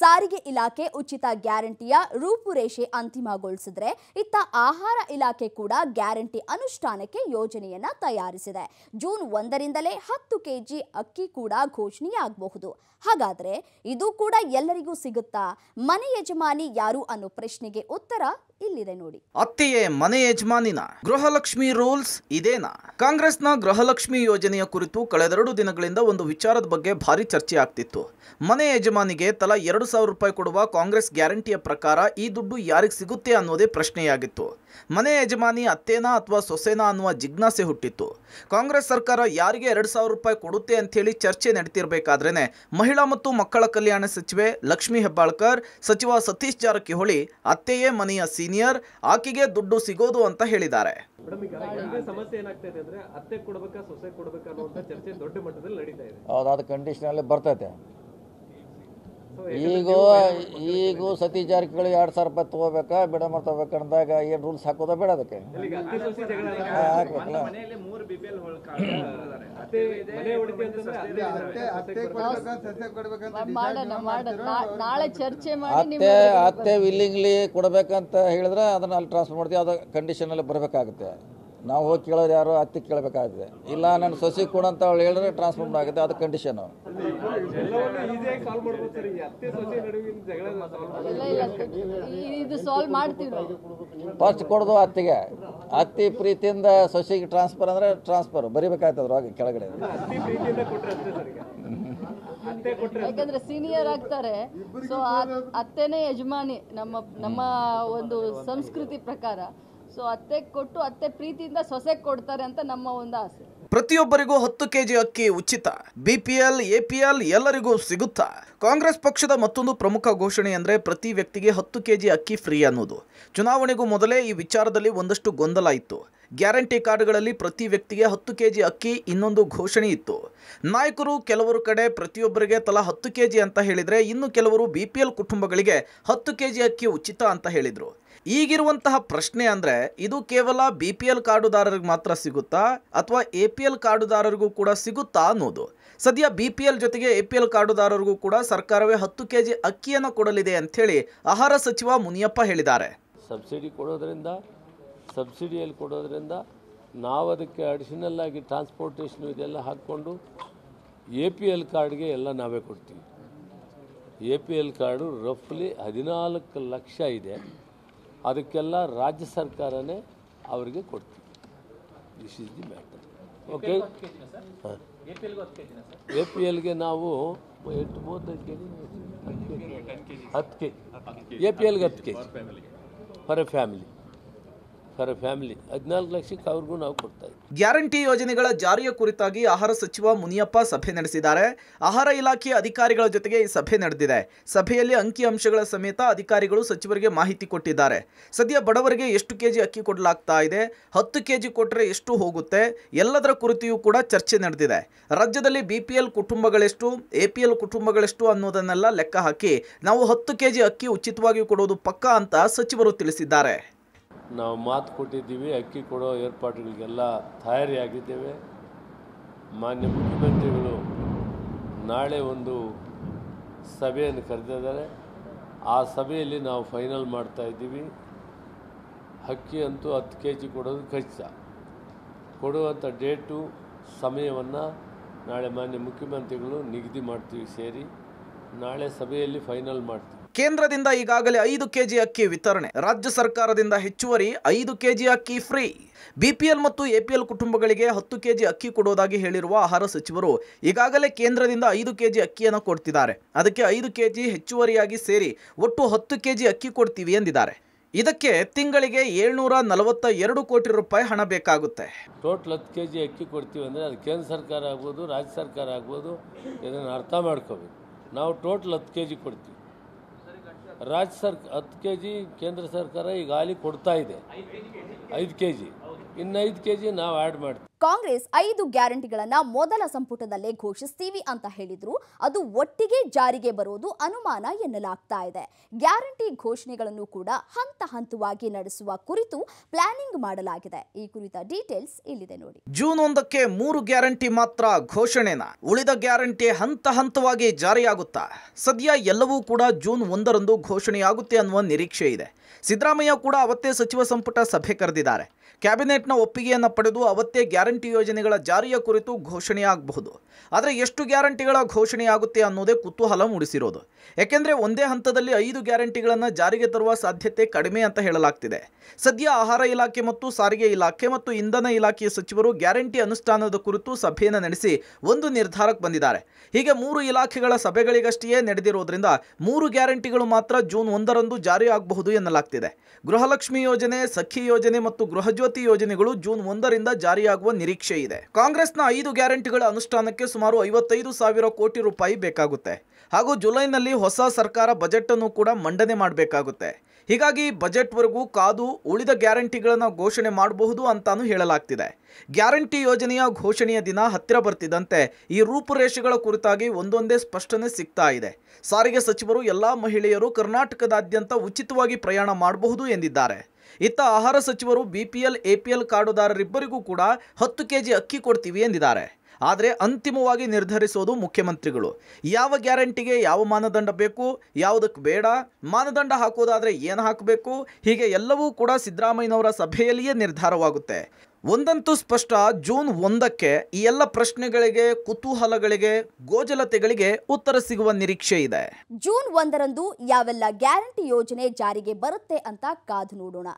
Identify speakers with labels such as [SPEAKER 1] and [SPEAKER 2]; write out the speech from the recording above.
[SPEAKER 1] ಸಾರಿಗೆ ಇಲಾಖೆ ಉಚಿತ ಗ್ಯಾರಂಟಿಯ ರೂಪುರೇಷೆ ಅಂತಿಮಗೊಳಿಸಿದ್ರೆ ಇತ್ತ ಆಹಾರ ಇಲಾಖೆ ಕೂಡ ಗ್ಯಾರಂಟಿ ಅನುಷ್ಠಾನಕ್ಕೆ ಯೋಜನೆಯನ್ನ ತಯಾರಿಸಿದೆ ಜೂನ್ ಒಂದರಿಂದಲೇ ಹತ್ತು ಕೆಜಿ ಅಕ್ಕಿ ಕೂಡ ಘೋಷಣೆಯಾಗಬಹುದು ಹಾಗಾದ್ರೆ ಇದು ಕೂಡ ಎಲ್ಲರಿಗೂ ಸಿಗುತ್ತಾ ಮನೆ ಯಜಮಾನಿ ಯಾರು ಅನ್ನೋ ಪ್ರಶ್ನೆಗೆ ಉತ್ತರ ಇಲ್ಲಿದೆ ನೋಡಿ ಅತ್ತೆಯೇ ಮನೆ ಯಜಮಾನಿನ ಗೃಹಲಕ್ಷ್ಮಿ ರೂಲ್ಸ್ ಇದೇನಾ ಕಾಂಗ್ರೆಸ್ನ ಗೃಹಲಕ್ಷ್ಮಿ ಯೋಜನೆಯ ಕುರಿತು ಕಳೆದೆರಡು ದಿನಗಳಿಂದ ಒಂದು ವಿಚಾರದ ಬಗ್ಗೆ ಭಾರಿ ಚರ್ಚೆ ಆಗ್ತಿತ್ತು ಮನೆ ಯಜಮಾನಿಗೆ ತಲಾ ಎರಡು ಸಾವಿರ ರೂಪಾಯಿ ಕೊಡುವ ಕಾಂಗ್ರೆಸ್ ಗ್ಯಾರಂಟಿಯ ಪ್ರಕಾರ ಈ ದುಡ್ಡು ಯಾರಿಗೆ ಸಿಗುತ್ತೆ ಅನ್ನೋದೇ ಪ್ರಶ್ನೆಯಾಗಿತ್ತು ಮನೆ ಯಜಮಾನಿ ಅತ್ತೇನಾ ಅಥವಾ ಸೊಸೆನಾ ಅನ್ನುವ ಜಿಜ್ಞಾಸೆ ಹುಟ್ಟಿತ್ತು ಕಾಂಗ್ರೆಸ್ ಸರ್ಕಾರ ಯಾರಿಗೆ ಎರಡು ಸಾವಿರ ರೂಪಾಯಿ ಕೊಡುತ್ತೆ ಹೇಳಿ ಚರ್ಚೆ ನಡೀತಿರ್ಬೇಕಾದ್ರೇನೆ ಮಹಿಳಾ ಮತ್ತು ಮಕ್ಕಳ ಕಲ್ಯಾಣ ಸಚಿವೆ ಲಕ್ಷ್ಮಿ ಹೆಬ್ಬಾಳ್ಕರ್ ಸಚಿವ ಸತೀಶ್ ಜಾರಕಿಹೊಳಿ ಅತ್ತೆಯೇ ಮನೆಯ ಸಿ ಸೀನಿಯರ್ ಆಕೆಗೆ ದುಡ್ಡು ಸಿಗೋದು ಅಂತ ಹೇಳಿದ್ದಾರೆ ಸಮಸ್ಯೆ ಏನಾಗ್ತಾ ಇದೆ ಅಂದ್ರೆ ಅತ್ತೆ ಕೊಡ್ಬೇಕಾ ಸೊಸೆ ಕೊಡ್ಬೇಕಾ ಅನ್ನೋ ಚರ್ಚೆ ದೊಡ್ಡ ಮಟ್ಟದಲ್ಲಿ ನಡೀತಾ ಇದೆ ಹೌದಾ ಅದು ಕಂಡೀಷನ್ ಬರ್ತೈತೆ ಈಗ
[SPEAKER 2] ಈಗೂ ಸತಿ ಜಾರಕಿಹೊಳಿ ಎರಡು ಸಾವಿರ ರೂಪಾಯಿ ತಗೋಬೇಕಾ ಬಿಡ ತಗೋಬೇಕು ಅಂದಾಗ ಏನು ರೂಲ್ಸ್ ಹಾಕೋದ ಬೇಡ ಅದಕ್ಕೆ ಅತ್ತೆ ಅತ್ತೆ ವಿಲ್ಲಿಂಗ್ಲಿ ಕೊಡಬೇಕಂತ ಹೇಳಿದ್ರೆ ಅದನ್ನ ಅಲ್ಲಿ ಟ್ರಾನ್ಸ್ಫರ್ ಮಾಡ್ತೀವಿ ಅದು ಅಲ್ಲಿ ಬರ್ಬೇಕಾಗುತ್ತೆ ನಾವು ಹೋಗಿ ಕೇಳೋರು ಯಾರು ಹತ್ತಿ ಕೇಳಬೇಕಾಗಿದೆ ಇಲ್ಲ ನನ್ನ ಸೊಸಿ ಕೂಡ ಅವಳು ಅವ್ಳು ಹೇಳಿದ್ರೆ ಟ್ರಾನ್ಸ್ಫಾರ್ಮ್ ಆಗುತ್ತೆ ಅದು ಕಂಡೀಷನು ಫಸ್ಟ್ ಕೊಡೋದು ಅತ್ತಿಗೆ ಅತ್ತಿ ಪ್ರೀತಿಯಿಂದ ಸೊಸೆಗೆ ಟ್ರಾನ್ಸ್ಫರ್ ಅಂದ್ರೆ ಟ್ರಾನ್ಸ್ಫರ್ ಬರಿಬೇಕಾಗ್ತದ್ರ ಕೆಳಗಡೆ
[SPEAKER 1] ಯಾಕಂದ್ರೆ ಸೀನಿಯರ್ ಆಗ್ತಾರೆ ಸೊ ಅತ್ತೆನೇ ಯಜಮಾನಿ ನಮ್ಮ ನಮ್ಮ ಒಂದು ಸಂಸ್ಕೃತಿ
[SPEAKER 2] ಪ್ರಕಾರ ಸೊ ಅತ್ತೆ ಕೊಟ್ಟು ಅತ್ತೆ ಪ್ರೀತಿಯಿಂದ ಸೊಸೆ ಕೊಡ್ತಾರೆ ಅಂತ ನಮ್ಮ ಒಂದು ಆಸೆ
[SPEAKER 1] ಪ್ರತಿಯೊಬ್ಬರಿಗೂ ಹತ್ತು ಕೆಜಿ ಅಕ್ಕಿ ಉಚಿತ ಬಿಪಿಎಲ್ ಎಪಿಎಲ್ ಎಲ್ಲರಿಗೂ ಸಿಗುತ್ತಾ ಕಾಂಗ್ರೆಸ್ ಪಕ್ಷದ ಮತ್ತೊಂದು ಪ್ರಮುಖ ಘೋಷಣೆ ಅಂದ್ರೆ ಪ್ರತಿ ವ್ಯಕ್ತಿಗೆ ಹತ್ತು ಕೆಜಿ ಅಕ್ಕಿ ಫ್ರೀ ಅನ್ನೋದು ಚುನಾವಣೆಗೂ ಮೊದಲೇ ಈ ವಿಚಾರದಲ್ಲಿ ಒಂದಷ್ಟು ಗೊಂದಲ ಇತ್ತು ಗ್ಯಾರಂಟಿ ಕಾರ್ಡ್ಗಳಲ್ಲಿ ಪ್ರತಿ ವ್ಯಕ್ತಿಗೆ ಹತ್ತು ಕೆಜಿ ಅಕ್ಕಿ ಇನ್ನೊಂದು ಘೋಷಣೆ ಇತ್ತು ನಾಯಕರು ಕೆಲವರು ಕಡೆ ಪ್ರತಿಯೊಬ್ಬರಿಗೆ ತಲಾ ಹತ್ತು ಕೆಜಿ ಅಂತ ಹೇಳಿದರೆ ಇನ್ನು ಕೆಲವರು ಬಿಪಿಎಲ್ ಕುಟುಂಬಗಳಿಗೆ ಹತ್ತು ಕೆಜಿ ಅಕ್ಕಿ ಉಚಿತ ಅಂತ ಹೇಳಿದರು ಈಗಿರುವಂತಹ ಪ್ರಶ್ನೆ ಅಂದ್ರೆ ಇದು ಕೇವಲ ಬಿ ಪಿ ಎಲ್ ಕಾರ್ಡುದಾರರಿಗೆ ಮಾತ್ರ ಸಿಗುತ್ತಾ ಅಥವಾ ಎ ಪಿ ಎಲ್ ಕಾರ್ಡುದಾರರಿಗೂ ಕೂಡ ಸಿಗುತ್ತಾ ಅನ್ನೋದು ಸದ್ಯ ಬಿ ಪಿ ಎಲ್ ಜೊತೆಗೆ ಎ ಪಿ ಎಲ್ ಕಾರ್ಡುದಾರರಿಗೂ ಕೂಡ ಸರ್ಕಾರವೇ ಹತ್ತು ಕೆ ಜಿ ಅಕ್ಕಿಯನ್ನು ಕೊಡಲಿದೆ ಹೇಳಿ ಆಹಾರ ಸಚಿವ ಮುನಿಯಪ್ಪ ಹೇಳಿದ್ದಾರೆ
[SPEAKER 2] ಸಬ್ಸಿಡಿ ಕೊಡೋದ್ರಿಂದ ಸಬ್ಸಿಡಿಯಲ್ಲಿ ಕೊಡೋದ್ರಿಂದ ನಾವು ಅದಕ್ಕೆ ಅಡಿಷನಲ್ ಆಗಿ ಟ್ರಾನ್ಸ್ಪೋರ್ಟೇಷನ್ ಇದೆಲ್ಲ ಹಾಕ್ಕೊಂಡು ಎ ಪಿ ಎಲ್ ಕಾರ್ಡ್ಗೆ ಎಲ್ಲ ನಾವೇ ಕೊಡ್ತೀವಿ ಎ ಪಿ ಎಲ್ ಕಾರ್ಡು ರಫ್ಲಿ ಹದಿನಾಲ್ಕು ಲಕ್ಷ ಇದೆ ಅದಕ್ಕೆಲ್ಲ ರಾಜ್ಯ ಸರ್ಕಾರನೇ ಅವರಿಗೆ ಕೊಡ್ತೀವಿ this is the matter okay A P ಎಲ್ಗೆ ನಾವು ಎಂಟು ಮೂವತ್ತೈದು ಕೆ
[SPEAKER 1] ಜಿ ಹತ್ತು ಕೆ ಜಿ ಎ ಪಿ ಎಲ್ಗೆ ಹತ್ತು K
[SPEAKER 2] G for a family for family ಹದಿನಾಲ್ಕು ಲಕ್ಷಕ್ಕೆ ಅವ್ರಿಗೂ ನಾವು ಕೊಡ್ತಾ ಇದ್ದೀವಿ
[SPEAKER 1] ಗ್ಯಾರಂಟಿ ಯೋಜನೆಗಳ ಜಾರಿಯ ಕುರಿತಾಗಿ ಆಹಾರ ಸಚಿವ ಮುನಿಯಪ್ಪ ಸಭೆ ನಡೆಸಿದ್ದಾರೆ ಆಹಾರ ಇಲಾಖೆಯ ಅಧಿಕಾರಿಗಳ ಜೊತೆಗೆ ಈ ಸಭೆ ನಡೆದಿದೆ ಸಭೆಯಲ್ಲಿ ಅಂಕಿ ಅಂಶಗಳ ಸಮೇತ ಅಧಿಕಾರಿಗಳು ಸಚಿವರಿಗೆ ಮಾಹಿತಿ ಕೊಟ್ಟಿದ್ದಾರೆ ಸದ್ಯ ಬಡವರಿಗೆ ಎಷ್ಟು ಕೆಜಿ ಅಕ್ಕಿ ಕೊಡಲಾಗ್ತಾ ಇದೆ ಹತ್ತು ಕೆಜಿ ಕೊಟ್ಟರೆ ಎಷ್ಟು ಹೋಗುತ್ತೆ ಎಲ್ಲದರ ಕುರಿತೆಯೂ ಕೂಡ ಚರ್ಚೆ ನಡೆದಿದೆ ರಾಜ್ಯದಲ್ಲಿ ಬಿಪಿಎಲ್ ಕುಟುಂಬಗಳೆಷ್ಟು ಎಪಿಎಲ್ ಕುಟುಂಬಗಳೆಷ್ಟು ಅನ್ನೋದನ್ನೆಲ್ಲ ಲೆಕ್ಕ ಹಾಕಿ ನಾವು ಹತ್ತು ಕೆಜಿ ಅಕ್ಕಿ ಉಚಿತವಾಗಿ ಕೊಡುವುದು ಪಕ್ಕಾ ಅಂತ ಸಚಿವರು ತಿಳಿಸಿದ್ದಾರೆ
[SPEAKER 2] ನಾವು ಮಾತು ಕೊಟ್ಟಿದ್ದೀವಿ ಅಕ್ಕಿ ಕೊಡೋ ಏರ್ಪಾಡುಗಳಿಗೆಲ್ಲ ತಯಾರಿಯಾಗಿದ್ದೇವೆ ಮಾನ್ಯ ಮುಖ್ಯಮಂತ್ರಿಗಳು ನಾಳೆ ಒಂದು ಸಭೆಯನ್ನು ಕರೆದಿದ್ದಾರೆ ಆ ಸಭೆಯಲ್ಲಿ ನಾವು ಫೈನಲ್ ಮಾಡ್ತಾ ಇದ್ದೀವಿ ಅಕ್ಕಿ ಅಂತೂ ಹತ್ತು ಕೆ ಜಿ ಕೊಡೋದು ಖಚಿತ ಕೊಡುವಂಥ ಡೇಟು ಸಮಯವನ್ನು ನಾಳೆ ಮಾನ್ಯ ಮುಖ್ಯಮಂತ್ರಿಗಳು ನಿಗದಿ ಮಾಡ್ತೀವಿ ಸೇರಿ ನಾಳೆ
[SPEAKER 1] ಸಭೆಯಲ್ಲಿ ಫೈನಲ್ ಮಾಡ್ತೀವಿ ಕೇಂದ್ರದಿಂದ ಈಗಾಗಲೇ ಐದು ಕೆಜಿ ಅಕ್ಕಿ ವಿತರಣೆ ರಾಜ್ಯ ಸರ್ಕಾರದಿಂದ ಹೆಚ್ಚುವರಿ ಐದು ಕೆಜಿ ಅಕ್ಕಿ ಫ್ರೀ ಬಿಪಿಎಲ್ ಮತ್ತು ಎಪಿಎಲ್ ಕುಟುಂಬಗಳಿಗೆ ಹತ್ತು ಕೆಜಿ ಅಕ್ಕಿ ಕೊಡೋದಾಗಿ ಹೇಳಿರುವ ಆಹಾರ ಸಚಿವರು ಈಗಾಗಲೇ ಕೇಂದ್ರದಿಂದ ಐದು ಕೆಜಿ ಅಕ್ಕಿಯನ್ನು ಕೊಡ್ತಿದ್ದಾರೆ ಅದಕ್ಕೆ ಐದು ಕೆಜಿ ಹೆಚ್ಚುವರಿಯಾಗಿ ಸೇರಿ ಒಟ್ಟು ಹತ್ತು ಕೆಜಿ ಅಕ್ಕಿ ಕೊಡ್ತೀವಿ ಎಂದಿದ್ದಾರೆ ಇದಕ್ಕೆ ತಿಂಗಳಿಗೆ ಏಳ್ನೂರ ನಲವತ್ತ ಎರಡು ಕೋಟಿ ರೂಪಾಯಿ ಹಣ ಬೇಕಾಗುತ್ತೆ
[SPEAKER 2] ಟೋಟಲ್ ಹತ್ತು ಕೆ ಜಿ ಅಕ್ಕಿ ಕೊಡ್ತೀವಿ ಅಂದರೆ ಅದು ಕೇಂದ್ರ ಸರ್ಕಾರ ಆಗ್ಬೋದು ರಾಜ್ಯ ಸರ್ಕಾರ ಆಗ್ಬೋದು ಇದನ್ನು ಅರ್ಥ ಮಾಡ್ಕೋಬೇಕು ನಾವು ಟೋಟಲ್ ಹತ್ತು ಕೆ ಜಿ ಕೊಡ್ತೀವಿ ರಾಜ್ಯ ಸರ್ಕ ಹತ್ತು ಕೆ ಜಿ ಕೇಂದ್ರ ಸರ್ಕಾರ ಈಗ ಹಾಲಿ ಕೊಡ್ತಾ ಇದೆ ಐದು ಕೆ ಜಿ ಇನ್ನು ಐದು ಕೆ ಜಿ ನಾವು ಆ್ಯಡ್ ಮಾಡ್ತೀವಿ
[SPEAKER 1] ಕಾಂಗ್ರೆಸ್ ಐದು ಗ್ಯಾರಂಟಿಗಳನ್ನ ಮೊದಲ ಸಂಪುಟದಲ್ಲೇ ಘೋಷಿಸ್ತೀವಿ ಅಂತ ಹೇಳಿದ್ರು ಅದು ಒಟ್ಟಿಗೆ ಜಾರಿಗೆ ಬರೋದು ಅನುಮಾನ ಎನ್ನಲಾಗ್ತಾ ಇದೆ ಗ್ಯಾರಂಟಿ ಘೋಷಣೆಗಳನ್ನು ಕೂಡ ಹಂತ ಹಂತವಾಗಿ ನಡೆಸುವ ಕುರಿತು ಪ್ಲಾನಿಂಗ್ ಮಾಡಲಾಗಿದೆ ಈ ಕುರಿತ ಡೀಟೇಲ್ಸ್ ಇಲ್ಲಿದೆ ನೋಡಿ ಜೂನ್ ಒಂದಕ್ಕೆ ಮೂರು ಗ್ಯಾರಂಟಿ ಮಾತ್ರ ಘೋಷಣೆನ ಉಳಿದ ಗ್ಯಾರಂಟಿ ಹಂತ ಹಂತವಾಗಿ ಜಾರಿಯಾಗುತ್ತಾ ಸದ್ಯ ಎಲ್ಲವೂ ಕೂಡ ಜೂನ್ ಒಂದರಂದು ಘೋಷಣೆಯಾಗುತ್ತೆ ಅನ್ನುವ ನಿರೀಕ್ಷೆ ಇದೆ ಸಿದ್ದರಾಮಯ್ಯ ಕೂಡ ಅವತ್ತೇ ಸಚಿವ ಸಂಪುಟ ಸಭೆ ಕರೆದಿದ್ದಾರೆ ಕ್ಯಾಬಿನೆಟ್ನ ಒಪ್ಪಿಗೆಯನ್ನು ಪಡೆದು ಅವತ್ತೇ ಗ್ಯಾರಂಟಿ ಗ್ಯಾರಂಟಿ ಯೋಜನೆಗಳ ಜಾರಿಯ ಕುರಿತು ಘೋಷಣೆಯಾಗಬಹುದು ಆದರೆ ಎಷ್ಟು ಗ್ಯಾರಂಟಿಗಳ ಘೋಷಣೆಯಾಗುತ್ತೆ ಅನ್ನೋದೇ ಕುತೂಹಲ ಮೂಡಿಸಿರೋದು ಯಾಕೆಂದರೆ ಒಂದೇ ಹಂತದಲ್ಲಿ ಐದು ಗ್ಯಾರಂಟಿಗಳನ್ನು ಜಾರಿಗೆ ತರುವ ಸಾಧ್ಯತೆ ಕಡಿಮೆ ಅಂತ ಹೇಳಲಾಗ್ತಿದೆ ಸದ್ಯ ಆಹಾರ ಇಲಾಖೆ ಮತ್ತು ಸಾರಿಗೆ ಇಲಾಖೆ ಮತ್ತು ಇಂಧನ ಇಲಾಖೆಯ ಸಚಿವರು ಗ್ಯಾರಂಟಿ ಅನುಷ್ಠಾನದ ಕುರಿತು ಸಭೆಯನ್ನು ನಡೆಸಿ ಒಂದು ನಿರ್ಧಾರಕ್ಕೆ ಬಂದಿದ್ದಾರೆ ಹೀಗೆ ಮೂರು ಇಲಾಖೆಗಳ ಸಭೆಗಳಿಗಷ್ಟೇ ನಡೆದಿರೋದ್ರಿಂದ ಮೂರು ಗ್ಯಾರಂಟಿಗಳು ಮಾತ್ರ ಜೂನ್ ಒಂದರಂದು ಜಾರಿ ಆಗಬಹುದು ಎನ್ನಲಾಗ್ತಿದೆ ಗೃಹಲಕ್ಷ್ಮಿ ಯೋಜನೆ ಸಖಿ ಯೋಜನೆ ಮತ್ತು ಗೃಹಜ್ಯೋತಿ ಯೋಜನೆಗಳು ಜೂನ್ ಒಂದರಿಂದ ಜಾರಿಯಾಗುವ ನಿರೀಕ್ಷೆ ಇದೆ ಕಾಂಗ್ರೆಸ್ನ ಐದು ಗ್ಯಾರಂಟಿಗಳ ಅನುಷ್ಠಾನಕ್ಕೆ ಸುಮಾರು ಐವತ್ತೈದು ಸಾವಿರ ಕೋಟಿ ರೂಪಾಯಿ ಬೇಕಾಗುತ್ತೆ ಹಾಗೂ ಜುಲೈನಲ್ಲಿ ಹೊಸ ಸರ್ಕಾರ ಬಜೆಟ್ ಅನ್ನು ಕೂಡ ಮಂಡನೆ ಮಾಡಬೇಕಾಗುತ್ತೆ ಹೀಗಾಗಿ ಬಜೆಟ್ವರೆಗೂ ಕಾದು ಉಳಿದ ಗ್ಯಾರಂಟಿಗಳನ್ನು ಘೋಷಣೆ ಮಾಡಬಹುದು ಅಂತಾನು ಹೇಳಲಾಗ್ತಿದೆ ಗ್ಯಾರಂಟಿ ಯೋಜನೆಯ ಘೋಷಣೆಯ ದಿನ ಹತ್ತಿರ ಬರ್ತಿದ್ದಂತೆ ಈ ರೂಪುರೇಷೆಗಳ ಕುರಿತಾಗಿ ಒಂದೊಂದೇ ಸ್ಪಷ್ಟನೆ ಸಿಗ್ತಾ ಇದೆ ಸಾರಿಗೆ ಸಚಿವರು ಎಲ್ಲಾ ಮಹಿಳೆಯರು ಕರ್ನಾಟಕದಾದ್ಯಂತ ಉಚಿತವಾಗಿ ಪ್ರಯಾಣ ಮಾಡಬಹುದು ಎಂದಿದ್ದಾರೆ ಇತ್ತ ಆಹಾರ ಸಚಿವರು ಬಿಪಿಎಲ್ ಎಪಿಎಲ್ ಕಾರ್ಡುದಾರರಿಬ್ಬರಿಗೂ ಕೂಡ ಹತ್ತು ಕೆಜಿ ಅಕ್ಕಿ ಕೊಡ್ತೀವಿ ಎಂದಿದ್ದಾರೆ ಆದರೆ ಅಂತಿಮವಾಗಿ ನಿರ್ಧರಿಸೋದು ಮುಖ್ಯಮಂತ್ರಿಗಳು ಯಾವ ಗ್ಯಾರಂಟಿಗೆ ಯಾವ ಮಾನದಂಡ ಬೇಕು ಯಾವುದಕ್ಕೆ ಬೇಡ ಮಾನದಂಡ ಹಾಕೋದಾದರೆ ಏನು ಹಾಕಬೇಕು ಹೀಗೆ ಎಲ್ಲವೂ ಕೂಡ ಸಿದ್ದರಾಮಯ್ಯನವರ ಸಭೆಯಲ್ಲಿಯೇ ನಿರ್ಧಾರವಾಗುತ್ತೆ ಒಂದಂತೂ ಸ್ಪಷ್ಟ ಜೂನ್ ಒಂದಕ್ಕೆ ಈ ಎಲ್ಲ ಪ್ರಶ್ನೆಗಳಿಗೆ ಕುತೂಹಲಗಳಿಗೆ ಗೋಜಲತೆಗಳಿಗೆ ಉತ್ತರ ಸಿಗುವ ನಿರೀಕ್ಷೆ ಇದೆ ಜೂನ್ ಒಂದರಂದು ಯಾವೆಲ್ಲ ಗ್ಯಾರಂಟಿ ಯೋಜನೆ ಜಾರಿಗೆ ಬರುತ್ತೆ ಅಂತ ಕಾದು ನೋಡೋಣ